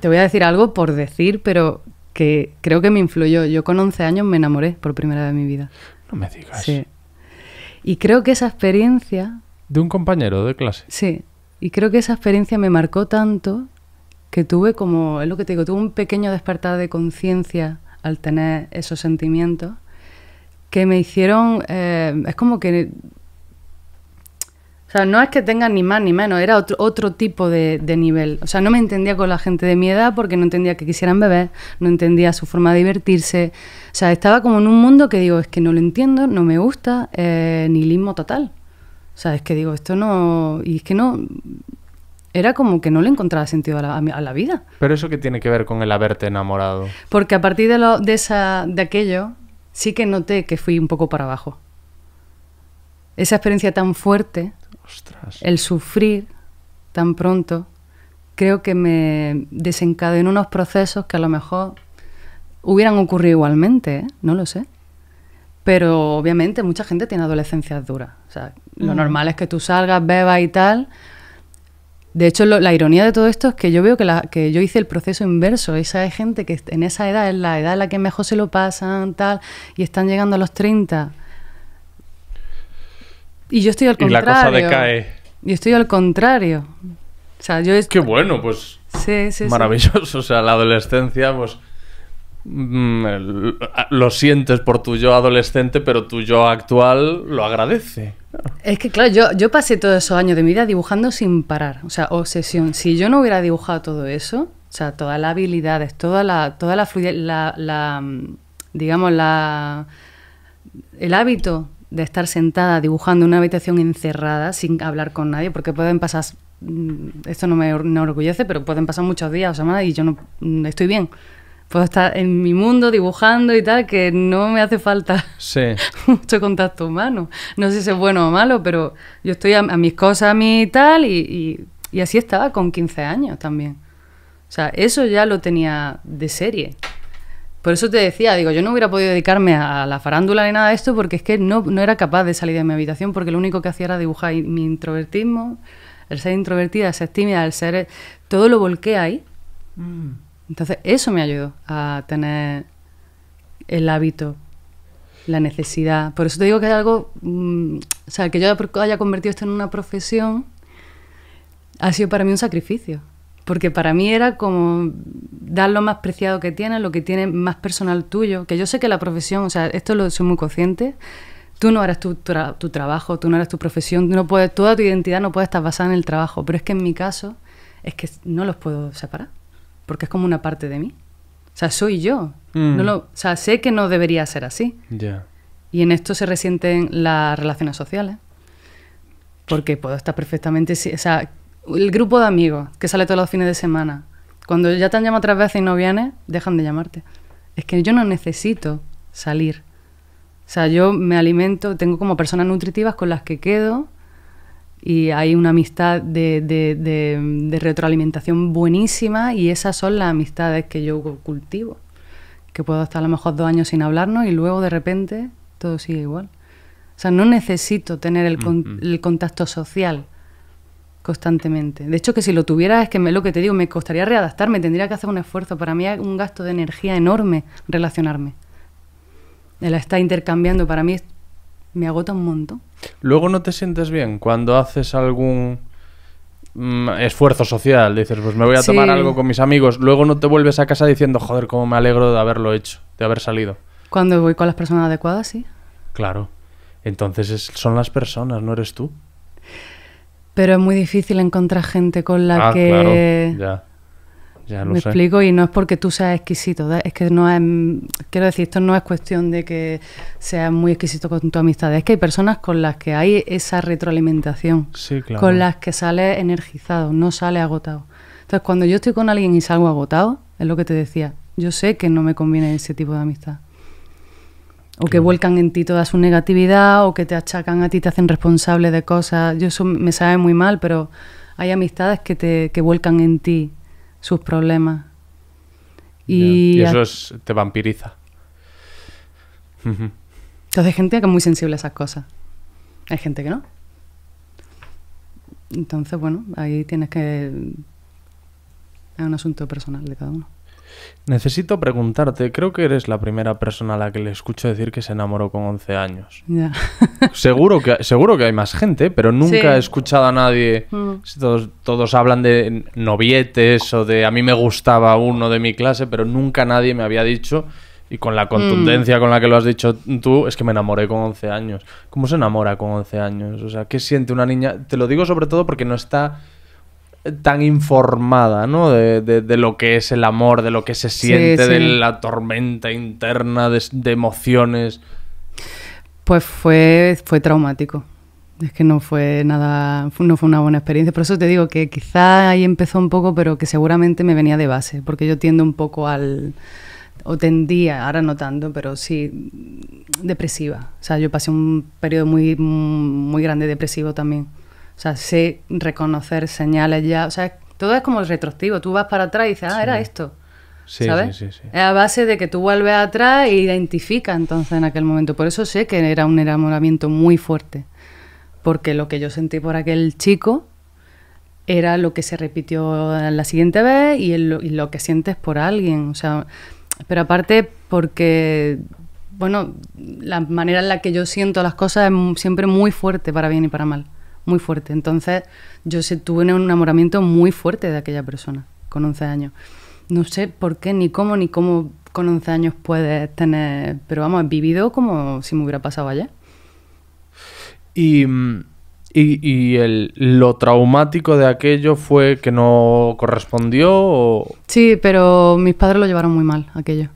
Te voy a decir algo por decir, pero que creo que me influyó. Yo con 11 años me enamoré por primera vez en mi vida. No me digas. Sí. Y creo que esa experiencia... De un compañero de clase. Sí. Y creo que esa experiencia me marcó tanto que tuve como, es lo que te digo, tuve un pequeño despertar de conciencia al tener esos sentimientos que me hicieron, eh, es como que o sea, no es que tenga ni más ni menos, era otro, tipo de, nivel. O sea, no me entendía con la gente de mi edad porque no entendía que quisieran beber, no entendía su forma de divertirse. O sea, estaba como en un mundo que digo, es que no lo entiendo, no me gusta, eh, limo total. O sea, es que digo, esto no... Y es que no... Era como que no le encontraba sentido a la, vida. Pero eso que tiene que ver con el haberte enamorado. Porque a partir de, lo, de, esa, de aquello, sí que noté que fui un poco para abajo. Esa experiencia tan fuerte el sufrir tan pronto creo que me desencadenó unos procesos que a lo mejor hubieran ocurrido igualmente, ¿eh? no lo sé. Pero obviamente mucha gente tiene adolescencias duras. lo mm. normal es que tú salgas, bebas y tal. De hecho, la ironía de todo esto es que yo veo que, la, yo hice el proceso inverso. Esa gente que en esa edad es la edad en la que mejor se lo pasan, tal, y están llegando a los 30 y yo estoy al contrario. Y la cosa decae. Y estoy al contrario. O sea, yo es Qué bueno, pues. Sí, sí, Maravilloso. O sea, la adolescencia, pues. Mm, lo sientes por tu yo adolescente, pero tu yo actual lo agradece. Es que, claro, yo, pasé todos esos años de mi vida dibujando sin parar. O sea, obsesión. Si yo no hubiera dibujado todo eso, o sea, todas las habilidades, toda la, toda la fluidez, la mm, digamos, la, el hábito de estar sentada dibujando en una habitación encerrada sin hablar con nadie, porque pueden pasar, mm, esto no me orgullece, pero pueden pasar muchos días o semanas y yo no mm, estoy bien. Puedo estar en mi mundo dibujando y tal, que no me hace falta mucho contacto humano. No sé si es bueno o malo, pero yo estoy a, mis cosas, a mí y tal, y así estaba con 15 años también. O sea, eso ya lo tenía de serie. Por eso te decía, digo, yo no hubiera podido dedicarme a la farándula ni nada de esto porque es que no, era capaz de salir de mi habitación porque lo único que hacía era dibujar mi introvertismo, el ser introvertida, el ser tímida, el ser... Todo lo volqué ahí. Mm. Entonces eso me ayudó a tener el hábito, la necesidad. Por eso te digo que es algo... Mm, o sea, que yo haya convertido esto en una profesión ha sido para mí un sacrificio. Porque para mí era como dar lo más preciado que tienes, lo que tiene más personal tuyo, que yo sé que la profesión, o sea, esto lo soy muy consciente, tú no harás tu, trabajo, tú no harás tu profesión, no puedes, toda tu identidad no puede estar basada en el trabajo, pero es que en mi caso es que no los puedo separar, porque es como una parte de mí. O sea, soy yo. Mm. No lo, o sea, sé que no debería ser así. Y en esto se resienten las relaciones sociales. Porque puedo estar perfectamente... O sea, el grupo de amigos que sale todos los fines de semana. Cuando ya te han llamado tres veces y no vienes, dejan de llamarte. Es que yo no necesito salir. O sea, yo me alimento, tengo como personas nutritivas con las que quedo y hay una amistad de, retroalimentación buenísima y esas son las amistades que yo cultivo. Que puedo estar a lo mejor dos años sin hablarnos y luego de repente todo sigue igual. O sea, no necesito tener el, el contacto social constantemente. De hecho, que si lo tuviera, es que me, lo que te digo, me costaría readaptarme, tendría que hacer un esfuerzo. Para mí es un gasto de energía enorme relacionarme. La está intercambiando, para mí me agota un montón. Luego no te sientes bien cuando haces algún mm, esfuerzo social, dices, pues me voy a tomar algo con mis amigos, luego no te vuelves a casa diciendo, joder, cómo me alegro de haberlo hecho, de haber salido. Cuando voy con las personas adecuadas, sí. Claro. Entonces son las personas, no eres tú. Pero es muy difícil encontrar gente con la ah, que... Me explico y no es porque tú seas exquisito, es que no es, quiero decir, esto no es cuestión de que seas muy exquisito con tu amistad, es que hay personas con las que hay esa retroalimentación, con las que sales energizado, no sales agotado. Entonces, cuando yo estoy con alguien y salgo agotado, es lo que te decía, yo sé que no me conviene ese tipo de amistad. O que vuelcan en ti toda su negatividad, o que te achacan a ti, te hacen responsable de cosas. Yo eso me sabe muy mal, pero hay amistades que te que vuelcan en ti sus problemas. Y, eso te vampiriza. Entonces hay gente que es muy sensible a esas cosas. Hay gente que no. Entonces, bueno, ahí tienes que... Es un asunto personal de cada uno. Necesito preguntarte, creo que eres la primera persona a la que le escucho decir que se enamoró con 11 años. seguro, que, seguro que hay más gente, pero nunca he escuchado a nadie. Mm. Todos, hablan de novietes o de a mí me gustaba uno de mi clase, pero nunca nadie me había dicho, y con la mm. contundencia con la que lo has dicho tú, es que me enamoré con 11 años. ¿Cómo se enamora con 11 años? O sea, ¿qué siente una niña? Te lo digo sobre todo porque no está tan informada, ¿no? De, lo que es el amor, de lo que se siente, de la tormenta interna, de, emociones. Pues fue, fue traumático. Es que no fue nada, no fue una buena experiencia. Por eso te digo que quizá ahí empezó un poco, pero que seguramente me venía de base, porque yo tiendo un poco al, o tendía, ahora no tanto, pero sí, depresiva. O sea, yo pasé un periodo muy, muy grande depresivo también. O sea, sé reconocer señales ya. O sea, todo es como retroactivo. Tú vas para atrás y dices, ah, era esto. ¿sabes? es a base de que tú vuelves atrás e identifica entonces en aquel momento. Por eso sé que era un enamoramiento muy fuerte. Porque lo que yo sentí por aquel chico era lo que se repitió la siguiente vez y, lo que sientes por alguien. O sea, pero aparte porque, bueno, la manera en la que yo siento las cosas es siempre muy fuerte para bien y para mal muy fuerte. Entonces yo sé, tuve un enamoramiento muy fuerte de aquella persona con 11 años. No sé por qué, ni cómo, ni cómo con 11 años puedes tener, pero vamos, he vivido como si me hubiera pasado ayer. Y, y, el, lo traumático de aquello fue que no correspondió. Sí, pero mis padres lo llevaron muy mal, aquello.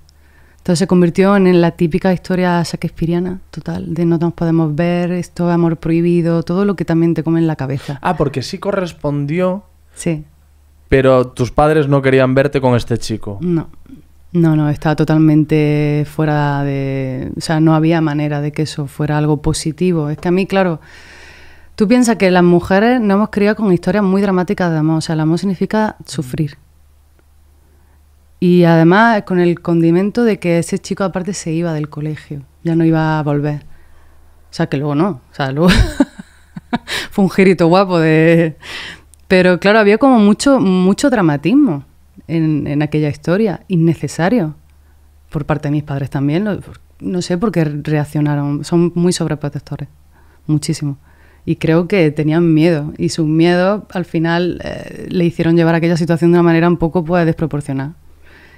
Entonces se convirtió en la típica historia shakespeariana, total, de no nos podemos ver, esto amor prohibido, todo lo que también te come en la cabeza. Ah, porque sí correspondió. Sí. Pero tus padres no querían verte con este chico. No. No, no, estaba totalmente fuera de... O sea, no había manera de que eso fuera algo positivo. Es que a mí, claro, tú piensas que las mujeres no hemos criado con historias muy dramáticas de amor. O sea, el amor significa sufrir. Y además con el condimento de que ese chico aparte se iba del colegio, ya no iba a volver. O sea, que luego no, o sea, luego fue un girito guapo de... Pero claro, había como mucho, mucho dramatismo en, aquella historia, innecesario, por parte de mis padres también. no sé por qué reaccionaron, son muy sobreprotectores, muchísimo. Y creo que tenían miedo y sus miedos al final eh, le hicieron llevar aquella situación de una manera un poco pues, desproporcionada.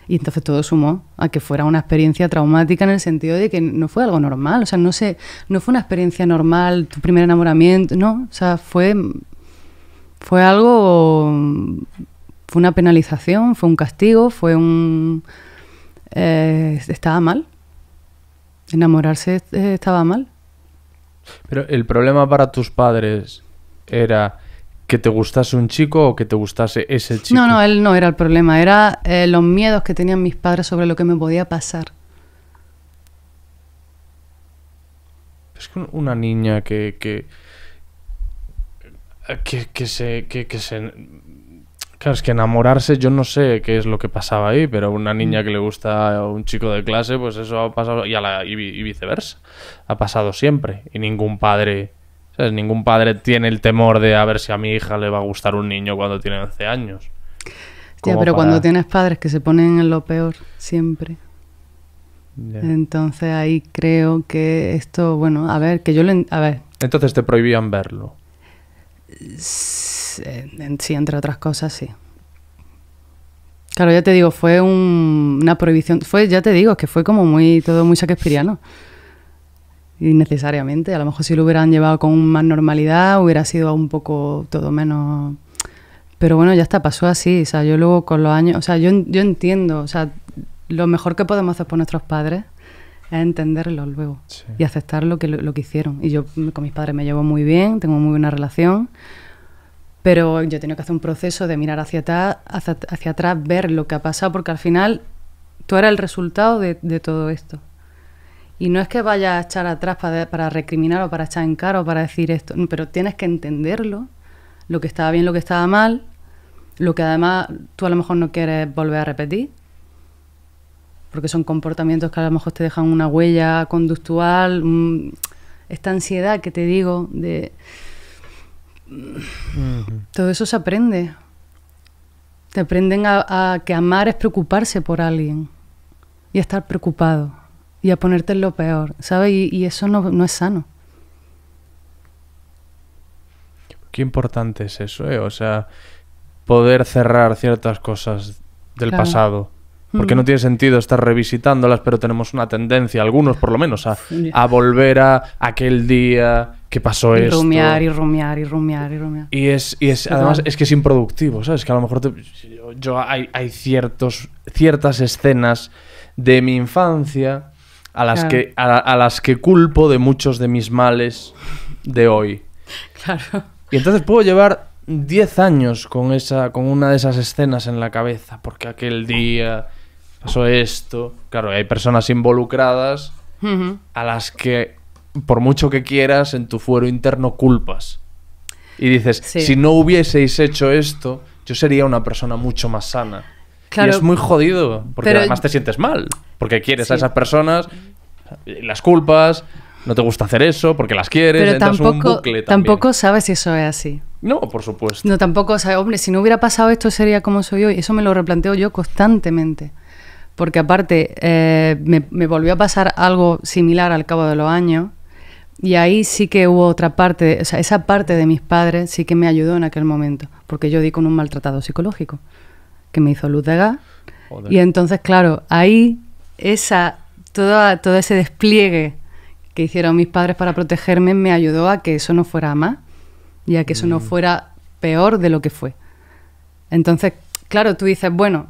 Y entonces todo sumó a que fuera una experiencia traumática en el sentido de que no fue algo normal, o sea, no, sé. no fue una experiencia normal, tu primer enamoramiento, no, o sea, fue, fue algo, fue una penalización, fue un castigo, fue un... Eh, estaba mal, enamorarse eh, estaba mal. Pero el problema para tus padres era que te gustase un chico o que te gustase ese chico. No, no, él no era el problema, era eh, los miedos que tenían mis padres sobre lo que me podía pasar. Es que una niña que que que, se que, se Claro, es que enamorarse, yo no sé qué es lo que pasaba ahí, pero una niña que le gusta a un chico de clase, pues eso ha pasado, y, la, y viceversa. Ha pasado siempre, y ningún padre Ningún padre tiene el temor de a ver si a mi hija le va a gustar un niño cuando tiene 11 años. pero cuando tienes padres que se ponen en lo peor, siempre. Entonces ahí creo que esto, bueno, a ver, que yo le... A ver. Entonces te prohibían verlo. Sí, entre otras cosas, sí. Claro, ya te digo, fue una prohibición. Fue, ya te digo, que fue como muy todo muy shakespeariano innecesariamente. A lo mejor si lo hubieran llevado con más normalidad hubiera sido un poco todo menos... Pero bueno, ya está, pasó así. O sea, yo luego con los años, o sea, yo, yo entiendo, o sea, lo mejor que podemos hacer por nuestros padres es entenderlos luego y aceptar lo que, lo, que hicieron. Y yo con mis padres me llevo muy bien, tengo muy buena relación, pero yo he tenido que hacer un proceso de mirar hacia atrás, hacia, atrás ver lo que ha pasado, porque al final tú eras el resultado de todo esto. Y no es que vaya a echar atrás para, para recriminar o para echar en cara o para decir esto, pero tienes que entenderlo, lo que estaba bien, lo que estaba mal, lo que además tú a lo mejor no quieres volver a repetir, porque son comportamientos que a lo mejor te dejan una huella conductual, mm, esta ansiedad que te digo de... Todo eso se aprende. Te aprenden a que amar es preocuparse por alguien y estar preocupado y a ponerte en lo peor, ¿sabes? Y, eso no, es sano. Qué importante es eso, ¿eh? O sea, poder cerrar ciertas cosas del pasado. Porque no mm. tiene sentido estar revisitándolas, pero tenemos una tendencia, algunos por lo menos, a, volver a aquel día que pasó y rumiar, Y rumiar, y rumiar, y rumiar, y es, y es además es que es improductivo, ¿sabes? Que a lo mejor hay, hay, ciertos, ciertas escenas de mi infancia a las, que, a, las que culpo de muchos de mis males de hoy. Y entonces puedo llevar 10 años con, esa, con una de esas escenas en la cabeza, porque aquel día pasó esto. Claro, hay personas involucradas a las que, por mucho que quieras, en tu fuero interno culpas. Y dices, si no hubieseis hecho esto, yo sería una persona mucho más sana. Claro, y es muy jodido, porque además te sientes mal porque quieres a esas personas, las culpas, no te gusta hacer eso porque las quieres, pero tampoco, Tampoco sabes si eso es así. No, por supuesto. No, tampoco, o sea, hombre, si no hubiera pasado esto sería como soy hoy. Eso me lo replanteo yo constantemente. Porque aparte, eh, me, volvió a pasar algo similar al cabo de los años. Y ahí sí que hubo otra parte, o sea, esa parte de mis padres sí que me ayudó en aquel momento. Porque yo di con un maltratado psicológico que me hizo luz de gas. Y entonces, claro, ahí esa, todo ese despliegue que hicieron mis padres para protegerme me ayudó a que eso no fuera más y a que eso no mm. fuera peor de lo que fue. Entonces, claro, tú dices, bueno,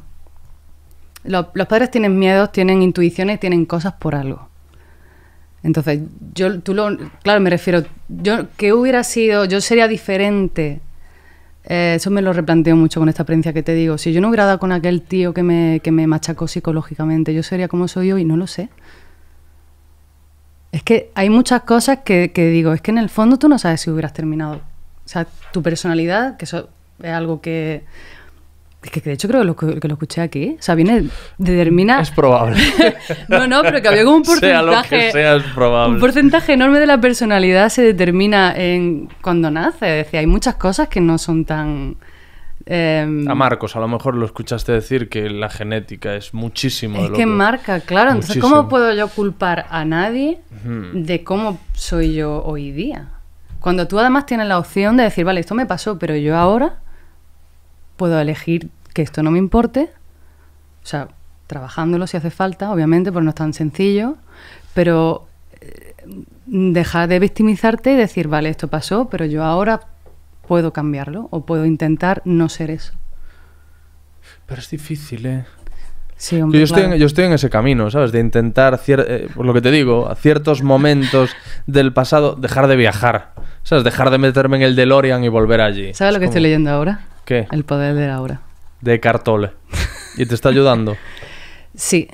los padres tienen miedos, tienen intuiciones, tienen cosas por algo. Entonces, yo, tú lo, claro, me refiero, yo, ¿qué hubiera sido? Yo sería diferente eh, eso me lo replanteo mucho con esta experiencia que te digo. Si yo no hubiera dado con aquel tío que me, machacó psicológicamente, yo sería como soy hoy, no lo sé. Es que hay muchas cosas que, que digo, es que en el fondo tú no sabes si hubieras terminado. O sea, tu personalidad, que eso es algo que es que de hecho creo que lo, escuché aquí. O sea, viene, determina... Es probable. no, no, pero que había como un porcentaje... Sea lo que sea, probable. Un porcentaje enorme de la personalidad se determina en cuando nace. Es decir, hay muchas cosas que no son tan... Em, a Marcos, a lo mejor lo escuchaste decir que la genética es muchísimo. lo que, que, marca, claro. Entonces, ¿cómo puedo yo culpar a nadie de cómo soy yo hoy día? Cuando tú además tienes la opción de decir, vale, esto me pasó, pero yo ahora puedo elegir que esto no me importe, o sea, trabajándolo si hace falta, obviamente, porque no es tan sencillo, pero eh, dejar de victimizarte y decir, vale, esto pasó, pero yo ahora puedo cambiarlo o puedo intentar no ser eso. Pero es difícil, ¿eh? Sí, yo, estoy en, ese camino, ¿sabes? De intentar, eh, por lo que te digo, a ciertos momentos del pasado, dejar de viajar. ¿Sabes? Dejar de meterme en el DeLorean y volver allí. ¿Sabes lo que estoy leyendo ahora? ¿Qué? El poder de la De Cartole. ¿Y te está ayudando? sí.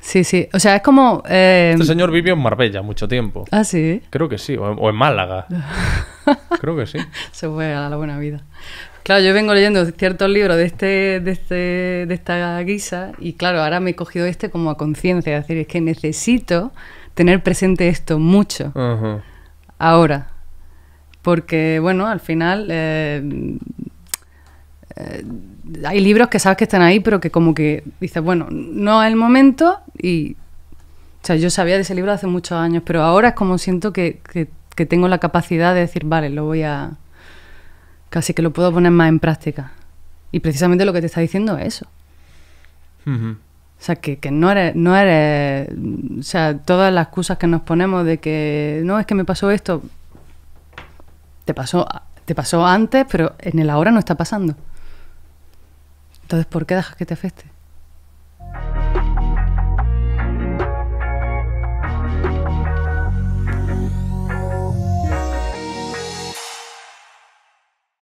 Sí, sí. O sea, es como... Eh, este señor vivió en Marbella mucho tiempo. Ah, sí. Creo que sí. O, en Málaga. Creo que sí. Se fue a la buena vida. Claro, yo vengo leyendo ciertos libros de este, de este, de esta guisa y claro, ahora me he cogido este como a conciencia, es decir, es que necesito tener presente esto mucho ahora, porque bueno, al final eh, eh, hay libros que sabes que están ahí, pero que como que dices, bueno, no es el momento y... O sea, yo sabía de ese libro hace muchos años, pero ahora es como siento que, que, tengo la capacidad de decir, vale, lo voy a... Casi que lo puedo poner más en práctica. Y precisamente lo que te está diciendo es eso. O sea, que, que, no eres, no eres, o sea, todas las excusas que nos ponemos de que, no, es que me pasó esto, te pasó, te pasó antes, pero en el ahora no está pasando. Entonces, ¿por qué dejas que te afecte?